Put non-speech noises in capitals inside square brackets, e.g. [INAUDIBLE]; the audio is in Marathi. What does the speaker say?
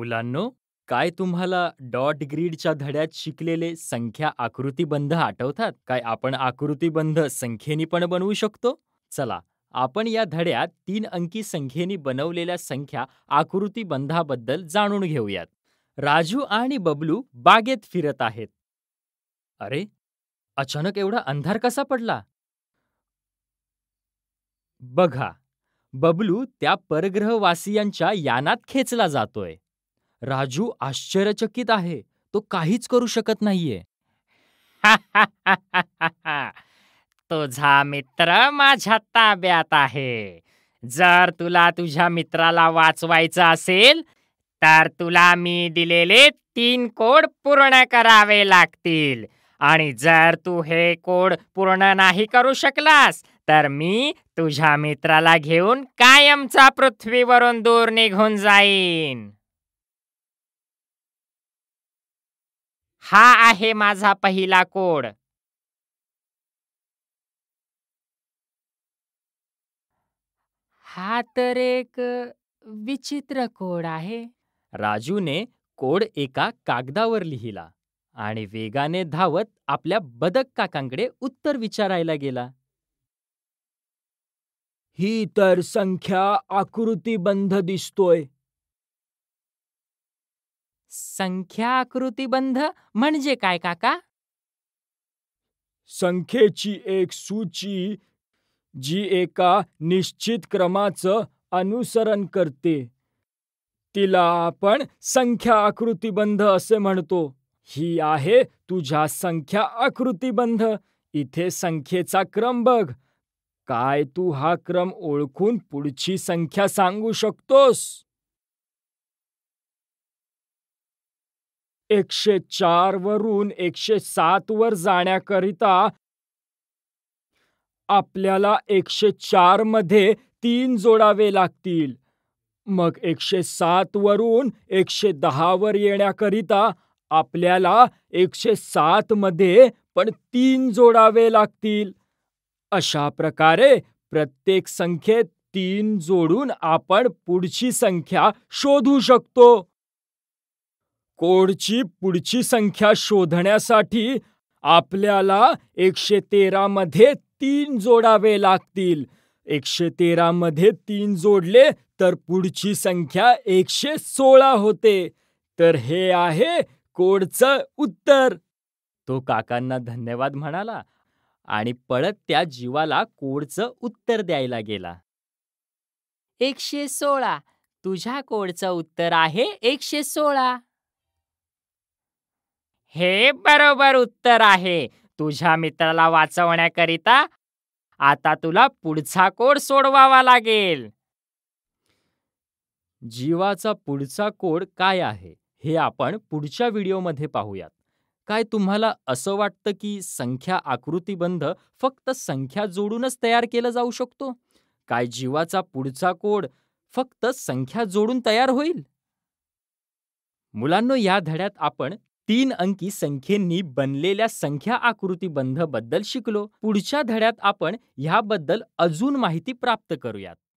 मुलांनो, काय तुम्हाला डॉट ग्रीडच्या धड्यात शिकलेले संख्या आकृतीबंध आठवतात? काय आपण आकृतीबंध संख्येनी पण बनवू शकतो? चला आपण या धड्यात तीन अंकी संख्येनी बनवलेल्या संख्या आकृतीबंधाबद्दल जाणून घेऊयात. राजू आणि बबलू बागेत फिरत आहेत. अरे, अचानक एवढा अंधार कसा पडला? बघा, बबलू त्या परग्रहवासियांच्या यानात खेचला जातोय. राजू आश्चर्यचकित आहे तो काहीच करू शकत नाहीये [LAUGHS] तुझा मित्र माझ्या ताब्यात आहे जर तुला तुझ्या मित्राला वाचवायचं असेल तर तुला मी दिलेले तीन कोड पूर्ण करावे लागतील आणि जर तू हे कोड पूर्ण नाही करू शकलास तर मी तुझ्या मित्राला घेऊन कायमचा पृथ्वीवरून दूर निघून जाईन हा आहे माझा पहिला कोड हा तर एक विचित्र कोड आहे राजूने कोड एका कागदावर लिहिला आणि वेगाने धावत आपल्या बदक काकांकडे उत्तर विचारायला गेला ही तर संख्या आकृतीबंध दिसतोय संख्या आकृतिबंध म्हणजे काय काका संख्येची एक सूची जी एका निश्चित क्रमाचं अनुसरण करते तिला आपण संख्या आकृतीबंध असे म्हणतो ही आहे तुझ्या संख्या बंध, इथे संख्येचा क्रम बघ काय तू हा क्रम ओळखून पुढची संख्या सांगू शकतोस एकशे चार वरून एकशे सात वर जाण्याकरिता आपल्याला एकशे चार मध्ये तीन जोडावे लागतील मग एकशे सात वरून एकशे दहा वर येण्याकरिता आपल्याला एकशे सात मध्ये पण तीन जोडावे लागतील अशा प्रकारे प्रत्येक संख्येत तीन जोडून आपण पुढची संख्या शोधू शकतो कोडची पुढची संख्या शोधण्यासाठी आपल्याला एकशे तेरा मध्ये तीन जोडावे लागतील एकशे तेरा मध्ये तीन जोडले तर पुढची संख्या एकशे सोळा होते तर हे आहे कोडचं उत्तर तो काकांना धन्यवाद म्हणाला आणि पळत त्या जीवाला कोडचं उत्तर द्यायला गेला एकशे सोळा तुझ्या कोडचं उत्तर आहे एकशे सोळा हे बरोबर उत्तर आहे तुझ्या मित्राला वाचवण्याकरिता आता तुला पुढचा कोड सोडवावा लागेल जीवाचा पुढचा कोड काय आहे हे आपण पुढच्या व्हिडिओमध्ये पाहूयात काय तुम्हाला असं वाटतं की संख्या आकृतीबंध फक्त संख्या जोडूनच तयार केला जाऊ शकतो काय जीवाचा पुढचा कोड फक्त संख्या जोडून तयार होईल मुलांनो या धड्यात आपण तीन अंकी संख्येंनी बनलेल्या संख्या आकृतीबंध बद्दल शिकलो पुढच्या धड्यात आपण ह्याबद्दल अजून माहिती प्राप्त करूयात